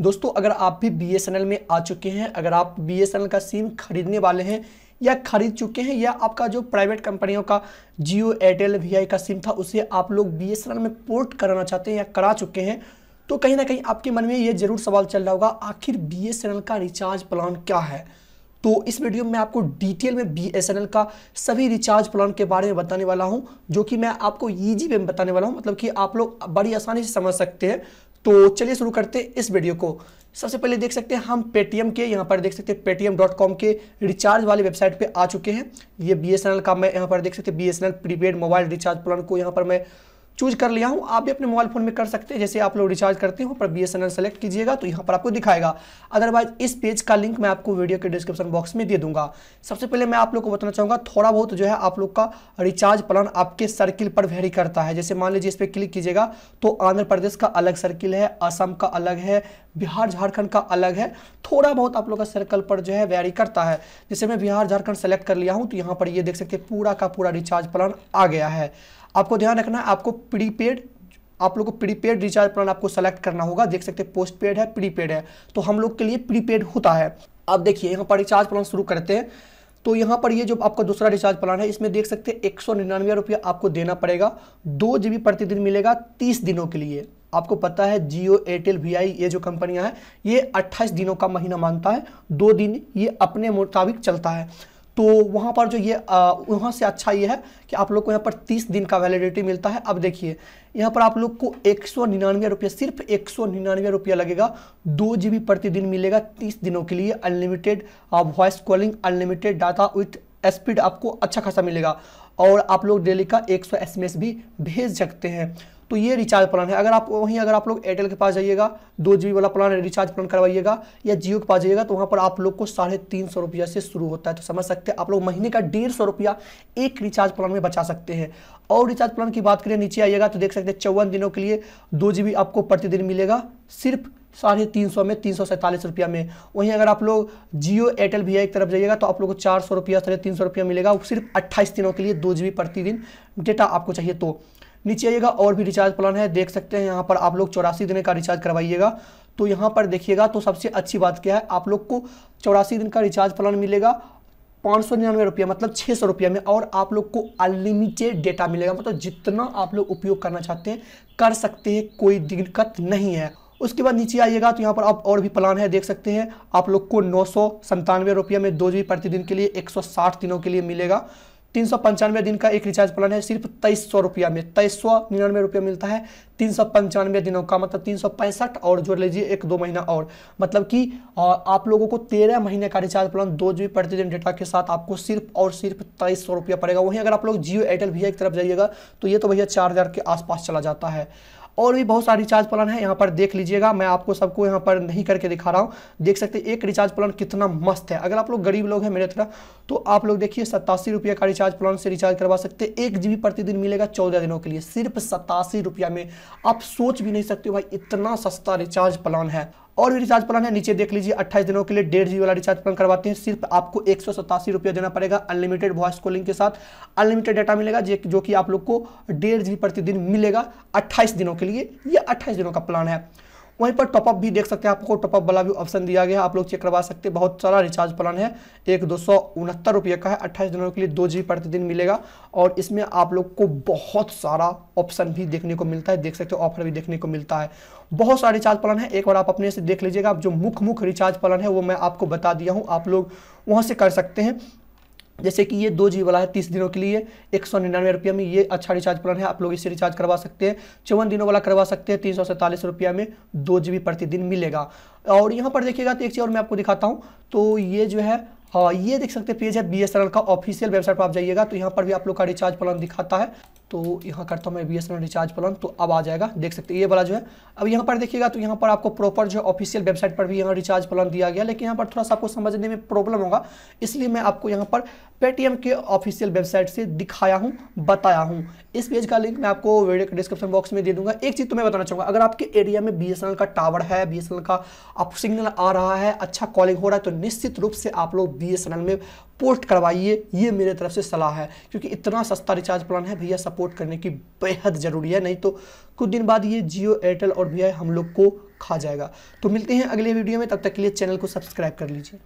दोस्तों अगर आप भी बी में आ चुके हैं अगर आप बी का सिम खरीदने वाले हैं या खरीद चुके हैं या आपका जो प्राइवेट कंपनियों का जियो एयरटेल वी का सिम था उसे आप लोग बी में पोर्ट कराना चाहते हैं या करा चुके हैं तो कहीं ना कहीं आपके मन में ये जरूर सवाल चल रहा होगा आखिर बी का रिचार्ज प्लान क्या है तो इस वीडियो में आपको डिटेल में बी का सभी रिचार्ज प्लान के बारे में बताने वाला हूँ जो कि मैं आपको ईजी में बताने वाला हूँ मतलब कि आप लोग बड़ी आसानी से समझ सकते हैं तो चलिए शुरू करते हैं इस वीडियो को सबसे पहले देख सकते हैं हम पेटीएम के यहाँ पर देख सकते हैं पेटीएम डॉट कॉम के रिचार्ज वाली वेबसाइट पे आ चुके हैं ये बी का मैं यहाँ पर देख सकते हैं बी प्रीपेड मोबाइल रिचार्ज प्लान को यहाँ पर मैं चूज कर लिया हूँ आप भी अपने मोबाइल फ़ोन में कर सकते हैं जैसे आप लोग रिचार्ज करते हो पर बी सेलेक्ट कीजिएगा तो यहाँ पर आपको दिखाएगा अदरवाइज इस पेज का लिंक मैं आपको वीडियो के डिस्क्रिप्शन बॉक्स में दे दूंगा सबसे पहले मैं आप लोग को बताना चाहूंगा थोड़ा बहुत जो है आप लोग का रिचार्ज प्लान आपके सर्किल पर वेरी करता है जैसे मान लीजिए इस पर क्लिक कीजिएगा तो आंध्र प्रदेश का अलग सर्किल है असम का अलग है बिहार झारखंड का अलग है थोड़ा बहुत आप लोग का सर्कल पर जो है वैरी करता है जैसे मैं बिहार झारखंड सेलेक्ट कर लिया हूँ तो यहाँ पर ये देख सकते हैं पूरा का पूरा रिचार्ज प्लान आ गया है आपको ध्यान रखना है आपको प्रीपेड आप लोग को प्रीपेड रिचार्ज प्लान आपको सेलेक्ट करना होगा देख सकते हैं पोस्ट पेड है प्रीपेड है तो हम लोग के लिए प्रीपेड होता है अब देखिए यहाँ पर रिचार्ज प्लान शुरू करते हैं तो यहाँ पर ये जो आपका दूसरा रिचार्ज प्लान है इसमें देख सकते हैं एक सौ निन्यानवे रुपया आपको देना पड़ेगा दो जीबी प्रतिदिन मिलेगा तीस दिनों के लिए आपको पता है जियो एयरटेल वी आई ये जो कंपनियां हैं ये 28 दिनों का महीना मानता है दो दिन ये अपने मुताबिक चलता है तो वहाँ पर जो ये वहाँ से अच्छा ये है कि आप लोग को यहाँ पर 30 दिन का वैलिडिटी मिलता है अब देखिए यहाँ पर आप लोग को एक सौ निन्यानवे रुपया सिर्फ एक सौ निन्यानवे रुपया लगेगा दो जी बी प्रतिदिन मिलेगा तीस दिनों के लिए unlimited voice calling unlimited data with speed आपको अच्छा खासा मिलेगा और आप लोग डेली का 100 एसएमएस भी भेज सकते हैं तो ये रिचार्ज प्लान है अगर आप वहीं अगर आप लोग एयरटेल के पास जाइएगा दो जी वाला प्लान रिचार्ज प्लान करवाइएगा या जियो के पास जाइएगा तो वहाँ पर आप लोग को साढ़े तीन सौ रुपया से शुरू होता है तो समझ सकते हैं आप लोग महीने का डेढ़ सौ रुपया एक रिचार्ज प्लान में बचा सकते हैं और रिचार्ज प्लान की बात करें नीचे आइएगा तो देख सकते हैं चौवन दिनों के लिए दो जी आपको प्रतिदिन मिलेगा सिर्फ साढ़े तीन सौ में तीन सौ सैंतालीस रुपया में वहीं अगर आप लोग जियो एयरटेल भी एक तरफ जाइएगा तो आप लोग को चार सौ रुपया साढ़े तीन सौ रुपया मिलेगा सिर्फ अट्ठाईस दिनों के लिए दो जी प्रतिदिन डेटा आपको चाहिए तो नीचे आइएगा और भी रिचार्ज प्लान है देख सकते हैं यहाँ पर आप लोग चौरासी दिन का रिचार्ज करवाइएगा तो यहाँ पर देखिएगा तो सबसे अच्छी बात क्या है आप लोग को चौरासी दिन का रिचार्ज प्लान मिलेगा पाँच सौ निन्यानवे रुपया मतलब छः सौ रुपया में और आप लोग को अनलिमिटेड डेटा मिलेगा मतलब जितना आप लोग उपयोग करना चाहते हैं कर सकते हैं कोई दिक्कत नहीं है उसके बाद नीचे आइएगा तो यहाँ पर आप और भी प्लान है देख सकते हैं आप लोग को नौ सौ संतानवे रुपया में दो जी प्रतिदिन के लिए एक सौ साठ दिनों के लिए मिलेगा तीन सौ पंचानवे दिन का एक रिचार्ज प्लान है सिर्फ तेईस सौ रुपया में तेईस सौ निन्यानवे रुपया मिलता है तीन सौ पंचानवे दिनों का मतलब तीन सौ पैंसठ और जोड़ लीजिए एक दो महीना और मतलब कि आप लोगों को तेरह महीने का रिचार्ज प्लान दो जी प्रतिदिन डेटा के साथ आपको सिर्फ और सिर्फ तेईस सौ रुपया पड़ेगा वहीं अगर आप लोग जियो एयरटेल भैया की तरफ जाइएगा तो ये तो भैया चार हज़ार के आसपास चला जाता है और भी बहुत सारे रिचार्ज प्लान है यहाँ पर देख लीजिएगा मैं आपको सबको यहाँ पर नहीं करके दिखा रहा हूँ देख सकते एक रिचार्ज प्लान कितना मस्त है अगर आप लोग गरीब लोग हैं मेरे तरह तो आप लोग देखिए सत्तासी रुपये का रिचार्ज प्लान से रिचार्ज करवा सकते हैं एक जी प्रतिदिन मिलेगा चौदह दिनों के लिए सिर्फ सत्तासी रुपया में आप सोच भी नहीं सकते भाई इतना सस्ता रिचार्ज प्लान है और भी रिचार्ज प्लान है नीचे देख लीजिए 28 दिनों के लिए डेढ़ जी वाला रिचार्ज प्लान करवाते हैं सिर्फ आपको एक रुपया देना पड़ेगा अनलिमिटेड वॉइस कॉलिंग के साथ अनलिमिटेड डाटा मिलेगा जो कि आप लोग को डेढ़ जी प्रतिदिन मिलेगा 28 दिनों के लिए यह 28 दिनों का प्लान है वहीं पर टॉपअप भी देख सकते हैं आपको टॉपअप वाला भी ऑप्शन दिया गया है आप लोग चेक करवा सकते हैं बहुत सारा रिचार्ज प्लान है एक दो सौ उनहत्तर रुपये का है अट्ठाईस दिनों के लिए दो जी प्रतिदिन मिलेगा और इसमें आप लोग को बहुत सारा ऑप्शन भी देखने को मिलता है देख सकते हो ऑफर भी देखने को मिलता है बहुत सारा रिचार्ज प्लान है एक बार आप अपने से देख लीजिएगा जो मुख्य मुख्य रिचार्ज प्लान है वो मैं आपको बता दिया हूँ आप लोग वहाँ से कर सकते हैं जैसे कि ये दो जी वाला है तीस दिनों के लिए एक सौ निन्यानवे रुपया में ये अच्छा रिचार्ज प्लान है आप लोग इसे रिचार्ज करवा सकते हैं चौवन दिनों वाला करवा सकते हैं तीन सौ सैंतालीस रुपया में दो जी प्रतिदिन मिलेगा और यहाँ पर देखिएगा तो एक चीज़ और मैं आपको दिखाता हूँ तो ये जो है हाँ ये देख सकते हैं पेज है बी का ऑफिशियल वेबसाइट पर आप जाइएगा तो यहाँ पर भी आप लोग का रिचार्ज प्लान दिखाता है तो यहाँ करता हूँ मैं बी एस रिचार्ज प्लान तो अब आ जाएगा देख सकते हैं ये वाला जो है अब यहाँ पर देखिएगा तो यहाँ पर आपको प्रॉपर जो ऑफिशियल वेबसाइट पर भी यहाँ रिचार्ज प्लान दिया गया लेकिन यहाँ पर थोड़ा सा आपको समझने में प्रॉब्लम होगा इसलिए मैं आपको यहाँ पर पेटीएम के ऑफिशियल वेबसाइट से दिखाया हूँ बताया हूँ इस पेज का लिंक मैं आपको वीडियो के डिस्क्रिप्शन बॉक्स में दे दूंगा एक चीज़ तो मैं बताना चाहूँगा अगर आपके एरिया में बी का टावर है बी का आप सिग्नल आ रहा है अच्छा कॉलिंग हो रहा है तो निश्चित रूप से आप लोग बी में पोस्ट करवाइए ये मेरे तरफ से सलाह है क्योंकि इतना सस्ता रिचार्ज प्लान है भैया सपोर्ट करने की बेहद ज़रूरी है नहीं तो कुछ दिन बाद ये जियो एयरटेल और भैया हम लोग को खा जाएगा तो मिलते हैं अगले वीडियो में तब तक के लिए चैनल को सब्सक्राइब कर लीजिए